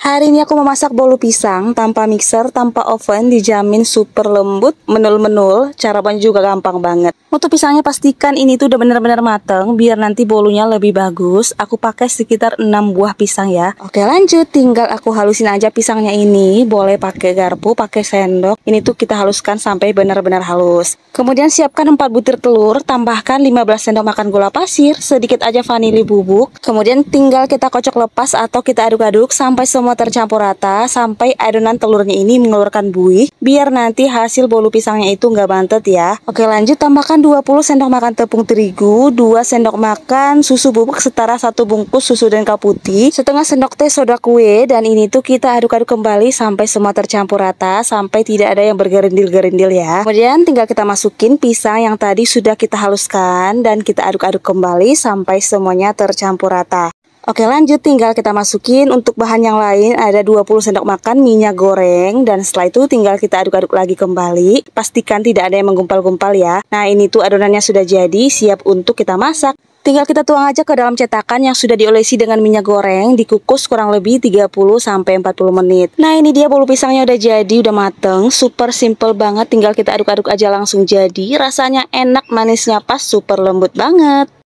Hari ini aku memasak bolu pisang tanpa mixer, tanpa oven, dijamin super lembut, menul-menul, cara pun juga gampang banget. Untuk pisangnya pastikan ini tuh udah bener-bener mateng, biar nanti bolunya lebih bagus. Aku pakai sekitar 6 buah pisang ya. Oke lanjut, tinggal aku halusin aja pisangnya ini. Boleh pakai garpu, pakai sendok. Ini tuh kita haluskan sampai benar-benar halus. Kemudian siapkan 4 butir telur, tambahkan 15 sendok makan gula pasir, sedikit aja vanili bubuk. Kemudian tinggal kita kocok lepas atau kita aduk-aduk sampai semua semua tercampur rata sampai adonan telurnya ini mengeluarkan buih biar nanti hasil bolu pisangnya itu nggak bantet ya oke lanjut tambahkan 20 sendok makan tepung terigu 2 sendok makan susu bubuk setara satu bungkus susu dan putih, setengah sendok teh soda kue dan ini tuh kita aduk-aduk kembali sampai semua tercampur rata sampai tidak ada yang bergerindil-gerindil ya kemudian tinggal kita masukin pisang yang tadi sudah kita haluskan dan kita aduk-aduk kembali sampai semuanya tercampur rata Oke lanjut tinggal kita masukin untuk bahan yang lain ada 20 sendok makan minyak goreng dan setelah itu tinggal kita aduk-aduk lagi kembali pastikan tidak ada yang menggumpal-gumpal ya nah ini tuh adonannya sudah jadi siap untuk kita masak Tinggal kita tuang aja ke dalam cetakan yang sudah diolesi dengan minyak goreng, dikukus kurang lebih 30 40 menit. Nah, ini dia bolu pisangnya udah jadi, udah mateng, super simple banget, tinggal kita aduk-aduk aja langsung jadi. Rasanya enak, manisnya pas, super lembut banget.